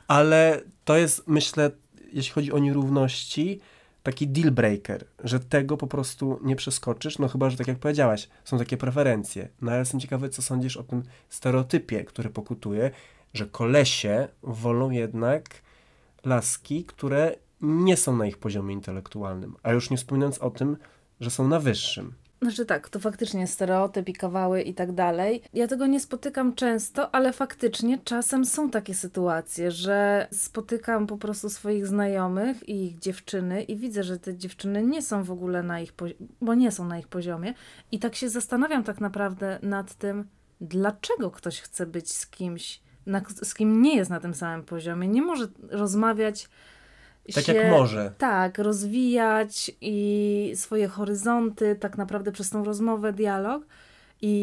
Ale to jest, myślę, jeśli chodzi o nierówności, taki deal breaker, że tego po prostu nie przeskoczysz, no chyba, że tak jak powiedziałaś, są takie preferencje. No ale jestem ciekawy, co sądzisz o tym stereotypie, który pokutuje, że kolesie wolą jednak laski, które nie są na ich poziomie intelektualnym, a już nie wspominając o tym, że są na wyższym. Znaczy tak, to faktycznie stereotyp i kawały i tak dalej. Ja tego nie spotykam często, ale faktycznie czasem są takie sytuacje, że spotykam po prostu swoich znajomych i ich dziewczyny i widzę, że te dziewczyny nie są w ogóle na ich poziomie, bo nie są na ich poziomie i tak się zastanawiam tak naprawdę nad tym, dlaczego ktoś chce być z kimś, na, z kim nie jest na tym samym poziomie, nie może rozmawiać. Tak się, jak może. Tak, rozwijać i swoje horyzonty tak naprawdę przez tą rozmowę, dialog. I,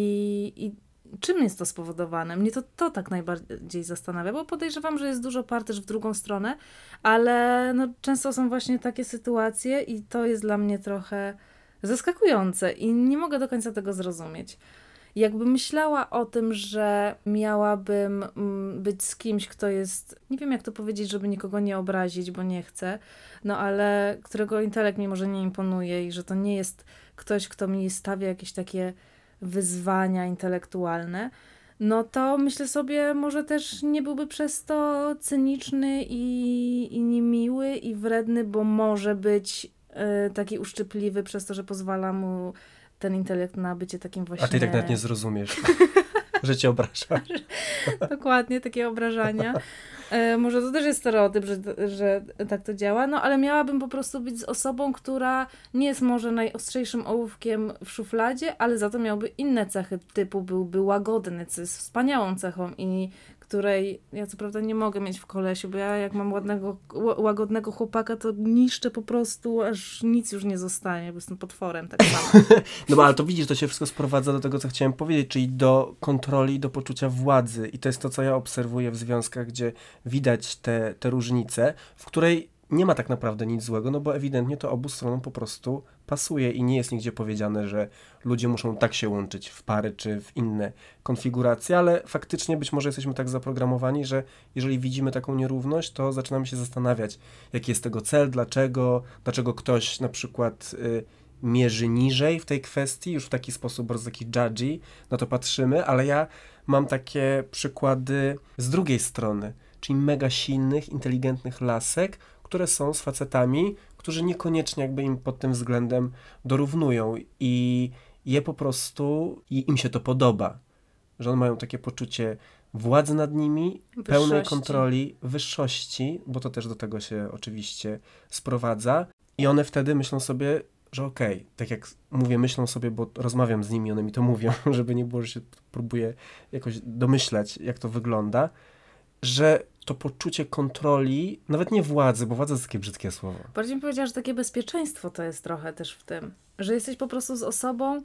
i czym jest to spowodowane? Mnie to, to tak najbardziej zastanawia, bo podejrzewam, że jest dużo par też w drugą stronę, ale no, często są właśnie takie sytuacje i to jest dla mnie trochę zaskakujące i nie mogę do końca tego zrozumieć jakby myślała o tym, że miałabym mm, być z kimś, kto jest, nie wiem jak to powiedzieć, żeby nikogo nie obrazić, bo nie chcę, no ale którego intelekt mi może nie imponuje i że to nie jest ktoś, kto mi stawia jakieś takie wyzwania intelektualne, no to myślę sobie, może też nie byłby przez to cyniczny i, i niemiły i wredny, bo może być y, taki uszczypliwy przez to, że pozwala mu ten intelekt na bycie takim właśnie... A ty tak nawet nie zrozumiesz, (laughs) że cię obrażasz. (laughs) Dokładnie, takie obrażania. E, może to też jest stereotyp, że, że tak to działa, no ale miałabym po prostu być z osobą, która nie jest może najostrzejszym ołówkiem w szufladzie, ale za to miałby inne cechy, typu byłby łagodny, co jest wspaniałą cechą i której ja co prawda nie mogę mieć w kolesie, bo ja jak mam ładnego, łagodnego chłopaka, to niszczę po prostu, aż nic już nie zostanie, bo jestem potworem tak samo. (laughs) no ale to widzisz, to się wszystko sprowadza do tego, co chciałem powiedzieć, czyli do kontroli, do poczucia władzy i to jest to, co ja obserwuję w związkach, gdzie widać te, te różnice, w której nie ma tak naprawdę nic złego, no bo ewidentnie to obu stronom po prostu pasuje i nie jest nigdzie powiedziane, że ludzie muszą tak się łączyć w pary czy w inne konfiguracje, ale faktycznie być może jesteśmy tak zaprogramowani, że jeżeli widzimy taką nierówność, to zaczynamy się zastanawiać, jaki jest tego cel, dlaczego, dlaczego ktoś na przykład y, mierzy niżej w tej kwestii, już w taki sposób bardzo taki judgy, no to patrzymy, ale ja mam takie przykłady z drugiej strony, czyli mega silnych, inteligentnych lasek, które są z facetami, którzy niekoniecznie jakby im pod tym względem dorównują i je po prostu, i im się to podoba, że one mają takie poczucie władzy nad nimi, wyższości. pełnej kontroli, wyższości, bo to też do tego się oczywiście sprowadza i one wtedy myślą sobie, że okej, okay, tak jak mówię, myślą sobie, bo rozmawiam z nimi, one mi to mówią, (laughs) żeby nie było, że się próbuję jakoś domyślać, jak to wygląda, że to poczucie kontroli, nawet nie władzy, bo władza to takie brzydkie słowo. Bardziej bym powiedziała, że takie bezpieczeństwo to jest trochę też w tym, że jesteś po prostu z osobą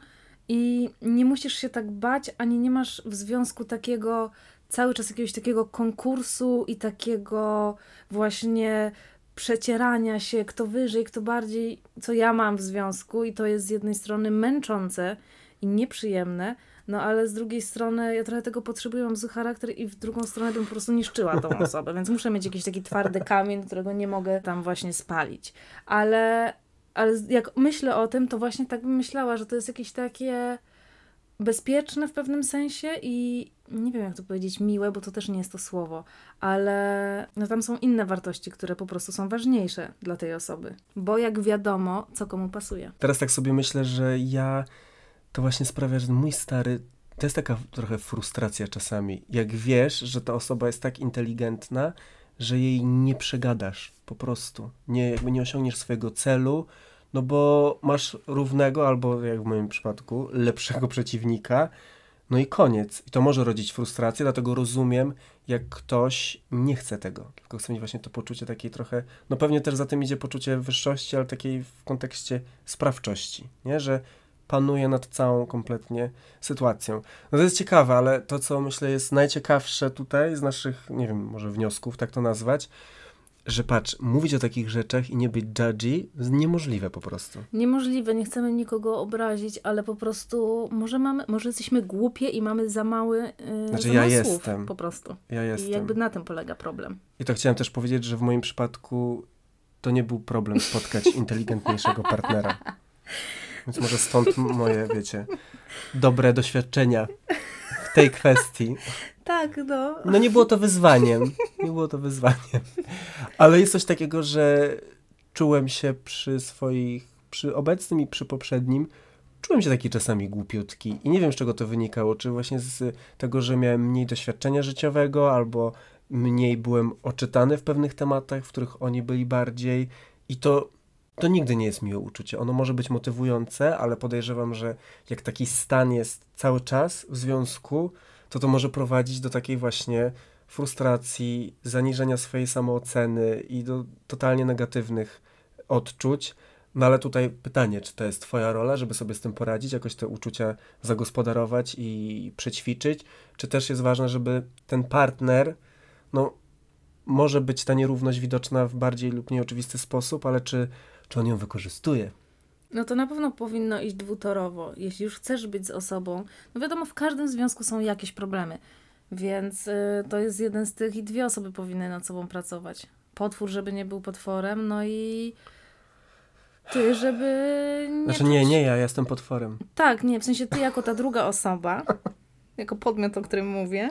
i nie musisz się tak bać, ani nie masz w związku takiego cały czas jakiegoś takiego konkursu i takiego właśnie przecierania się, kto wyżej, kto bardziej, co ja mam w związku i to jest z jednej strony męczące i nieprzyjemne, no ale z drugiej strony ja trochę tego potrzebuję, mam zły charakter i w drugą stronę bym po prostu niszczyła tą (laughs) osobę, więc muszę mieć jakiś taki twardy kamień, którego nie mogę tam właśnie spalić. Ale, ale jak myślę o tym, to właśnie tak bym myślała, że to jest jakieś takie bezpieczne w pewnym sensie i nie wiem jak to powiedzieć miłe, bo to też nie jest to słowo, ale no tam są inne wartości, które po prostu są ważniejsze dla tej osoby, bo jak wiadomo, co komu pasuje. Teraz tak sobie myślę, że ja to właśnie sprawia, że mój stary, to jest taka trochę frustracja czasami. Jak wiesz, że ta osoba jest tak inteligentna, że jej nie przegadasz po prostu. Nie, jakby nie osiągniesz swojego celu, no bo masz równego albo, jak w moim przypadku, lepszego przeciwnika, no i koniec. I to może rodzić frustrację, dlatego rozumiem, jak ktoś nie chce tego, tylko chce mieć właśnie to poczucie takiej trochę, no pewnie też za tym idzie poczucie wyższości, ale takiej w kontekście sprawczości, nie? Że panuje nad całą kompletnie sytuacją. No to jest ciekawe, ale to, co myślę jest najciekawsze tutaj z naszych, nie wiem, może wniosków, tak to nazwać, że patrz, mówić o takich rzeczach i nie być judgy niemożliwe po prostu. Niemożliwe, nie chcemy nikogo obrazić, ale po prostu może mamy, może jesteśmy głupie i mamy za mały yy, Znaczy za ja jestem. po prostu. Ja jestem. I jakby na tym polega problem. I to chciałem też powiedzieć, że w moim przypadku to nie był problem spotkać inteligentniejszego partnera. (laughs) Więc może stąd moje, wiecie, dobre doświadczenia w tej kwestii. Tak, no. No nie było to wyzwaniem. Nie było to wyzwaniem. Ale jest coś takiego, że czułem się przy swoich, przy obecnym i przy poprzednim, czułem się taki czasami głupiutki i nie wiem z czego to wynikało, czy właśnie z tego, że miałem mniej doświadczenia życiowego, albo mniej byłem oczytany w pewnych tematach, w których oni byli bardziej i to to nigdy nie jest miłe uczucie. Ono może być motywujące, ale podejrzewam, że jak taki stan jest cały czas w związku, to to może prowadzić do takiej właśnie frustracji, zaniżenia swojej samooceny i do totalnie negatywnych odczuć. No ale tutaj pytanie, czy to jest Twoja rola, żeby sobie z tym poradzić, jakoś te uczucia zagospodarować i przećwiczyć, czy też jest ważne, żeby ten partner, no może być ta nierówność widoczna w bardziej lub nieoczywisty sposób, ale czy czy on ją wykorzystuje. No to na pewno powinno iść dwutorowo. Jeśli już chcesz być z osobą, no wiadomo, w każdym związku są jakieś problemy, więc y, to jest jeden z tych i dwie osoby powinny nad sobą pracować. Potwór, żeby nie był potworem, no i ty, żeby. Nie znaczy, nie, nie, ja jestem potworem. Tak, nie, w sensie ty jako ta druga osoba, (laughs) jako podmiot, o którym mówię,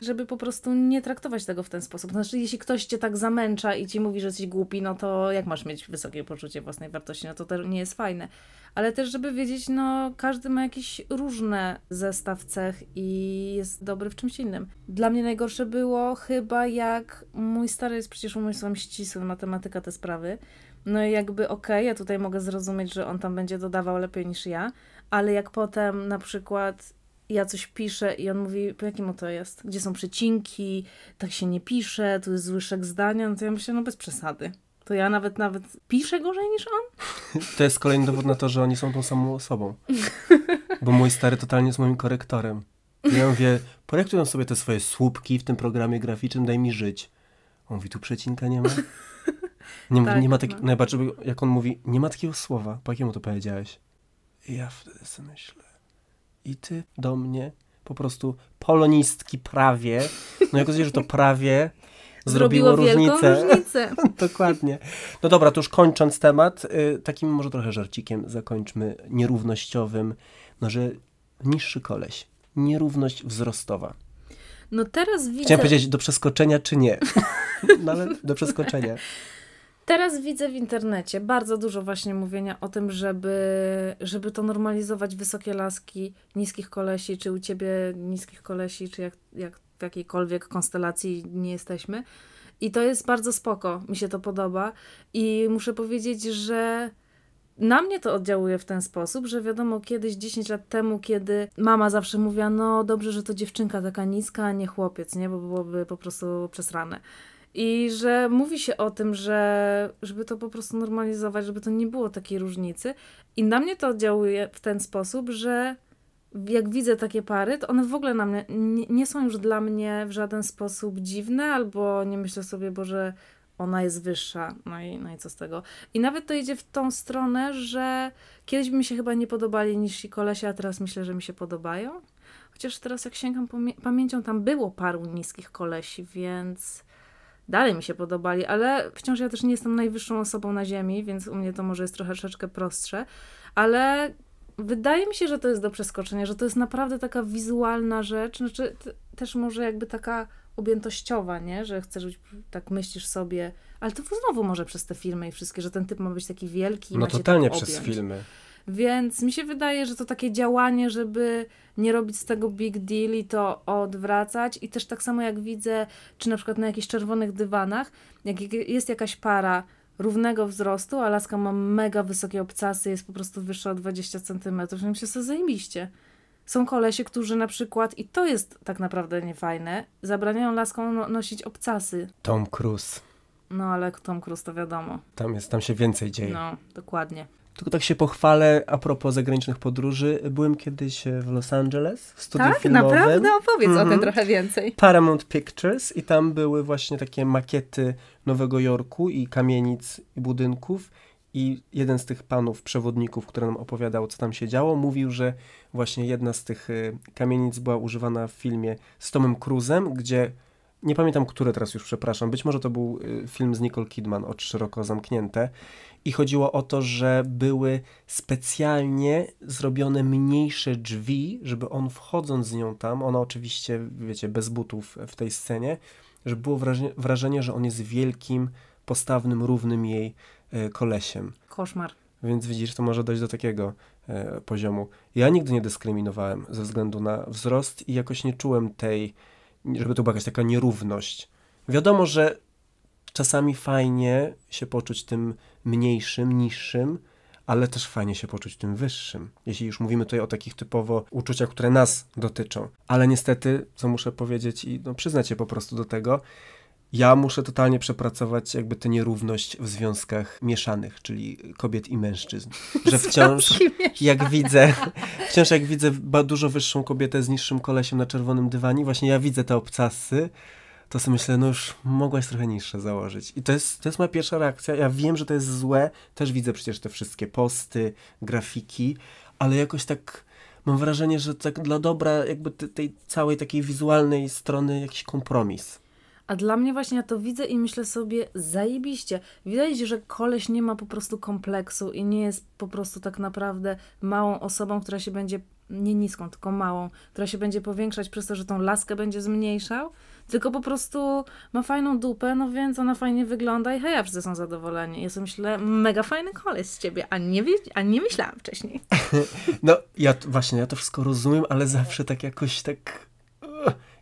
żeby po prostu nie traktować tego w ten sposób. Znaczy, jeśli ktoś cię tak zamęcza i ci mówi, że jesteś głupi, no to jak masz mieć wysokie poczucie własnej wartości? No to też nie jest fajne. Ale też, żeby wiedzieć, no każdy ma jakiś różny zestaw cech i jest dobry w czymś innym. Dla mnie najgorsze było chyba jak mój stary jest przecież umysłem ścisłym, matematyka te sprawy. No i jakby okej, okay, ja tutaj mogę zrozumieć, że on tam będzie dodawał lepiej niż ja, ale jak potem na przykład ja coś piszę i on mówi, po jakim to jest? Gdzie są przecinki? Tak się nie pisze, tu jest złyszek zdania. No to ja myślę, no bez przesady. To ja nawet nawet piszę gorzej niż on? (laughs) To jest kolejny dowód na to, że oni są tą samą osobą. (laughs) Bo mój stary totalnie jest moim korektorem. Ja mówię, projektują sobie te swoje słupki w tym programie graficznym, daj mi żyć. On mówi, tu przecinka nie ma. (laughs) Nie, tak, nie ma takiego, no. najbardziej no jak on mówi, nie ma takiego słowa. Po jakiemu to powiedziałeś? I ja wtedy sobie myślę, i ty do mnie po prostu polonistki prawie, no jak że to prawie (laughs) zrobiło, zrobiło różnicę. różnicę. (laughs) No, dokładnie. No dobra, to już kończąc temat, y, takim może trochę żarcikiem zakończmy, nierównościowym, no że niższy koleś, nierówność wzrostowa. No teraz widzę... Chciałem powiedzieć do przeskoczenia czy nie, (laughs) no ale do przeskoczenia. Teraz widzę w internecie bardzo dużo właśnie mówienia o tym, żeby, żeby to normalizować wysokie laski niskich kolesi, czy u ciebie niskich kolesi, czy jak, jak w jakiejkolwiek konstelacji nie jesteśmy. I to jest bardzo spoko, mi się to podoba. I muszę powiedzieć, że na mnie to oddziałuje w ten sposób, że wiadomo, kiedyś 10 lat temu, kiedy mama zawsze mówiła, no dobrze, że to dziewczynka taka niska, a nie chłopiec, nie? Bo byłoby po prostu przesrane. I że mówi się o tym, że żeby to po prostu normalizować, żeby to nie było takiej różnicy. I na mnie to oddziałuje w ten sposób, że jak widzę takie pary, to one w ogóle na mnie nie, są już dla mnie w żaden sposób dziwne, albo nie myślę sobie, Boże, ona jest wyższa, no i, no i co z tego. I nawet to idzie w tą stronę, że kiedyś by mi się chyba nie podobali niż i kolesie, a teraz myślę, że mi się podobają. Chociaż teraz jak sięgam pamięcią, tam było paru niskich kolesi, więc dalej mi się podobali, ale wciąż ja też nie jestem najwyższą osobą na Ziemi, więc u mnie to może jest trochę troszeczkę prostsze, ale wydaje mi się, że to jest do przeskoczenia, że to jest naprawdę taka wizualna rzecz, znaczy też może jakby taka objętościowa, nie? Że chcesz być, tak myślisz sobie, ale to znowu może przez te filmy i wszystkie, że ten typ ma być taki wielki. No totalnie tak przez filmy. Więc mi się wydaje, że to takie działanie, żeby nie robić z tego big deal i to odwracać. I też tak samo jak widzę, czy na przykład na jakichś czerwonych dywanach, jak jest jakaś para równego wzrostu, a laska ma mega wysokie obcasy, jest po prostu wyższa o 20 cm, no się sobie zajmiście. Są kolesie, którzy na przykład, i to jest tak naprawdę niefajne, zabraniają laskom no, nosić obcasy. Tom Cruise. No ale Tom Cruise to wiadomo. Tam jest, tam się więcej dzieje. No, dokładnie. Tylko tak się pochwalę a propos zagranicznych podróży. Byłem kiedyś e, w Los Angeles w studiu tak, filmowym. Tak, naprawdę? No, opowiedz mm -hmm. o tym mhm. trochę więcej. Paramount Pictures i tam były właśnie takie makiety Nowego Jorku i kamienic i budynków. I jeden z tych panów przewodników, który nam opowiadał, co tam się działo, mówił, że właśnie jedna z tych e, kamienic była używana w filmie z Tomem Cruzem, gdzie nie pamiętam, które teraz już, przepraszam. Być może to był y, film z Nicole Kidman, od szeroko zamknięte. I chodziło o to, że były specjalnie zrobione mniejsze drzwi, żeby on wchodząc z nią tam, ona oczywiście, wiecie, bez butów w tej scenie, żeby było wrażenie, wrażenie że on jest wielkim, postawnym, równym jej y, kolesiem. Koszmar. Więc widzisz, to może dojść do takiego e, poziomu. Ja nigdy nie dyskryminowałem ze względu na wzrost i jakoś nie czułem tej żeby to była jakaś taka nierówność. Wiadomo, że czasami fajnie się poczuć tym mniejszym, niższym, ale też fajnie się poczuć tym wyższym. Jeśli już mówimy tutaj o takich typowo uczuciach, które nas dotyczą. Ale niestety, co muszę powiedzieć i no, przyznać się po prostu do tego, ja muszę totalnie przepracować jakby tę nierówność w związkach mieszanych, czyli kobiet i mężczyzn. (laughs) Że wciąż jak widzę, wciąż jak widzę dużo wyższą kobietę z niższym kolesiem na czerwonym dywanie, właśnie ja widzę te obcasy, to sobie myślę, no już mogłaś trochę niższe założyć. I to jest, to jest moja pierwsza reakcja. Ja wiem, że to jest złe, też widzę przecież te wszystkie posty, grafiki, ale jakoś tak mam wrażenie, że tak dla dobra jakby tej całej takiej wizualnej strony jakiś kompromis a dla mnie właśnie ja to widzę i myślę sobie, zajebiście. Widać, że koleś nie ma po prostu kompleksu i nie jest po prostu tak naprawdę małą osobą, która się będzie, nie niską, tylko małą, która się będzie powiększać przez to, że tą laskę będzie zmniejszał, tylko po prostu ma fajną dupę, no więc ona fajnie wygląda i ja wszyscy są zadowoleni. Ja sobie myślę, mega fajny koleś z ciebie, a nie, a nie myślałam wcześniej. (laughs) No, ja właśnie, ja to wszystko rozumiem, ale zawsze tak jakoś tak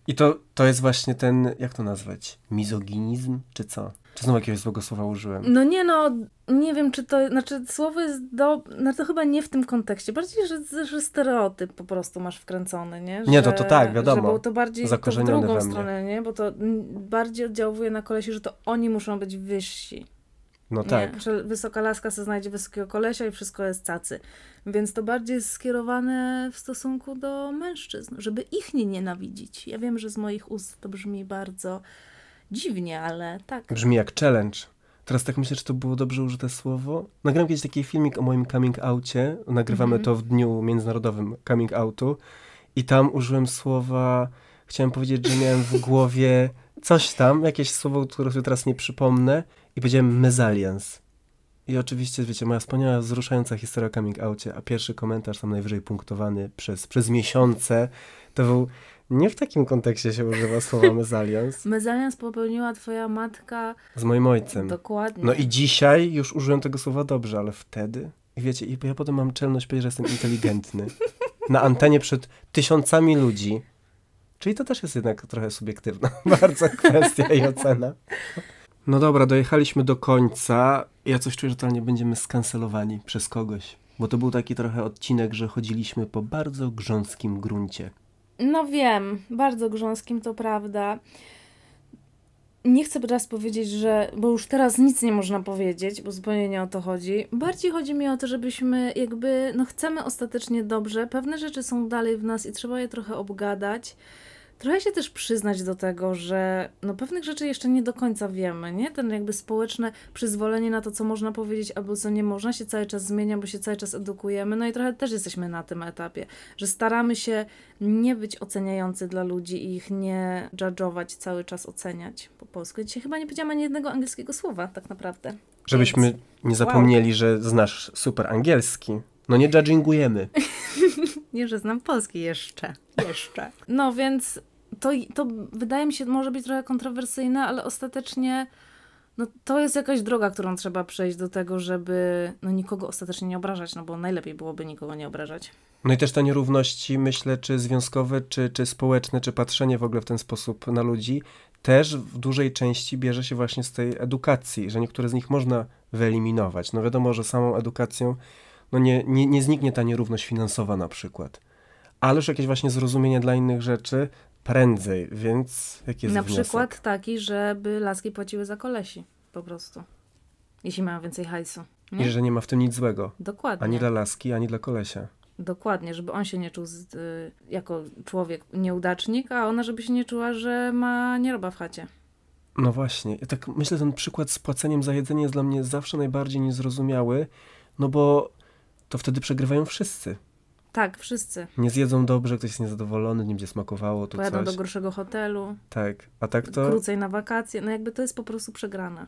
i to, to jest właśnie ten, jak to nazwać, mizoginizm, czy co? Czy znowu jakiegoś złego słowa użyłem? No nie no, nie wiem czy to, znaczy słowo jest do, no to chyba nie w tym kontekście, bardziej, że, że stereotyp po prostu masz wkręcony, nie? No że, nie, to to tak, wiadomo. Że to bardziej to w drugą stronę, nie? Bo to bardziej oddziałuje na kolesi, że to oni muszą być wyżsi. No tak. że wysoka laska se znajdzie wysokiego kolesia i wszystko jest cacy. Więc to bardziej jest skierowane w stosunku do mężczyzn, żeby ich nie nienawidzić. Ja wiem, że z moich ust to brzmi bardzo dziwnie, ale tak. Brzmi jak challenge. Teraz tak myślę, czy to było dobrze użyte słowo. Nagram kiedyś taki filmik o moim coming outie, Nagrywamy mhm. to w dniu międzynarodowym coming outu. I tam użyłem słowa, chciałem powiedzieć, że miałem w głowie coś tam, jakieś słowo, które sobie teraz nie przypomnę i powiedziałem mezalians. I oczywiście, wiecie, moja wspaniała, wzruszająca historia o coming outie, a pierwszy komentarz tam najwyżej punktowany przez, przez miesiące, to był nie w takim kontekście się używa słowa (laughs) mezalians. mezalians popełniła twoja matka. Z moim ojcem. Dokładnie. No i dzisiaj już użyłem tego słowa dobrze, ale wtedy... I wiecie, i ja potem mam czelność powiedzieć, że jestem inteligentny. (laughs) Na antenie przed tysiącami ludzi. Czyli to też jest jednak trochę subiektywna (laughs) bardzo kwestia i ocena. No dobra, dojechaliśmy do końca. Ja coś czuję, że totalnie będziemy skancelowani przez kogoś. Bo to był taki trochę odcinek, że chodziliśmy po bardzo grząskim gruncie. No wiem, bardzo grząskim to prawda. Nie chcę teraz powiedzieć, że. Bo już teraz nic nie można powiedzieć, bo zupełnie nie o to chodzi. Bardziej chodzi mi o to, żebyśmy jakby. No chcemy ostatecznie dobrze. Pewne rzeczy są dalej w nas i trzeba je trochę obgadać trochę się też przyznać do tego, że no pewnych rzeczy jeszcze nie do końca wiemy, nie? Ten jakby społeczne przyzwolenie na to, co można powiedzieć albo co nie można, się cały czas zmienia, bo się cały czas edukujemy, no i trochę też jesteśmy na tym etapie, że staramy się nie być oceniający dla ludzi i ich nie judge'ować, cały czas oceniać po polsku. Dzisiaj chyba nie powiedziałam ani jednego angielskiego słowa tak naprawdę. Żebyśmy Więc... nie zapomnieli, wow. że znasz super angielski. No nie judgingujemy. (laughs) nie, że znam polski jeszcze. Jeszcze. No więc to, to wydaje mi się, może być trochę kontrowersyjne, ale ostatecznie no, to jest jakaś droga, którą trzeba przejść do tego, żeby no, nikogo ostatecznie nie obrażać, no bo najlepiej byłoby nikogo nie obrażać. No i też te nierówności, myślę, czy związkowe, czy, czy społeczne, czy patrzenie w ogóle w ten sposób na ludzi, też w dużej części bierze się właśnie z tej edukacji, że niektóre z nich można wyeliminować. No wiadomo, że samą edukacją no nie, nie, nie zniknie ta nierówność finansowa na przykład, ale już jakieś właśnie zrozumienie dla innych rzeczy prędzej, więc jaki jest Na wniosek? przykład taki, żeby laski płaciły za kolesi po prostu, jeśli mają więcej hajsu. Nie? I że nie ma w tym nic złego. Dokładnie. Ani dla laski, ani dla kolesia. Dokładnie, żeby on się nie czuł z, y, jako człowiek nieudacznik, a ona żeby się nie czuła, że ma nieroba w chacie. No właśnie, ja tak myślę, ten przykład z płaceniem za jedzenie jest dla mnie zawsze najbardziej niezrozumiały, no bo to wtedy przegrywają wszyscy. Tak, wszyscy. Nie zjedzą dobrze, ktoś jest niezadowolony, nie będzie smakowało, to Pojadą coś. do gorszego hotelu. Tak, a tak to... Krócej na wakacje, no jakby to jest po prostu przegrane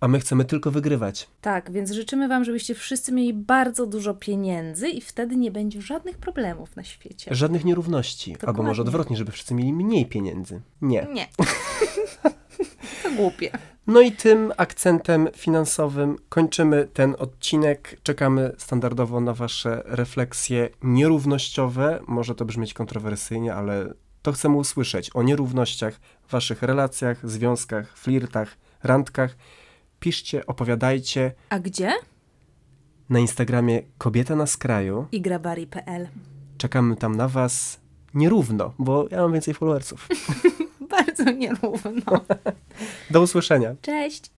a my chcemy tylko wygrywać. Tak, więc życzymy Wam, żebyście wszyscy mieli bardzo dużo pieniędzy i wtedy nie będzie żadnych problemów na świecie. Żadnych nierówności. Dokładnie. Albo może odwrotnie, żeby wszyscy mieli mniej pieniędzy. Nie. Nie. (laughs) to głupie. No i tym akcentem finansowym kończymy ten odcinek. Czekamy standardowo na Wasze refleksje nierównościowe. Może to brzmieć kontrowersyjnie, ale to chcemy usłyszeć o nierównościach w Waszych relacjach, związkach, flirtach, randkach piszcie, opowiadajcie. A gdzie? Na Instagramie Kobieta na skraju i grabari.pl. Czekamy tam na Was nierówno, bo ja mam więcej followersów. (laughs) Bardzo nierówno. (laughs) Do usłyszenia. Cześć.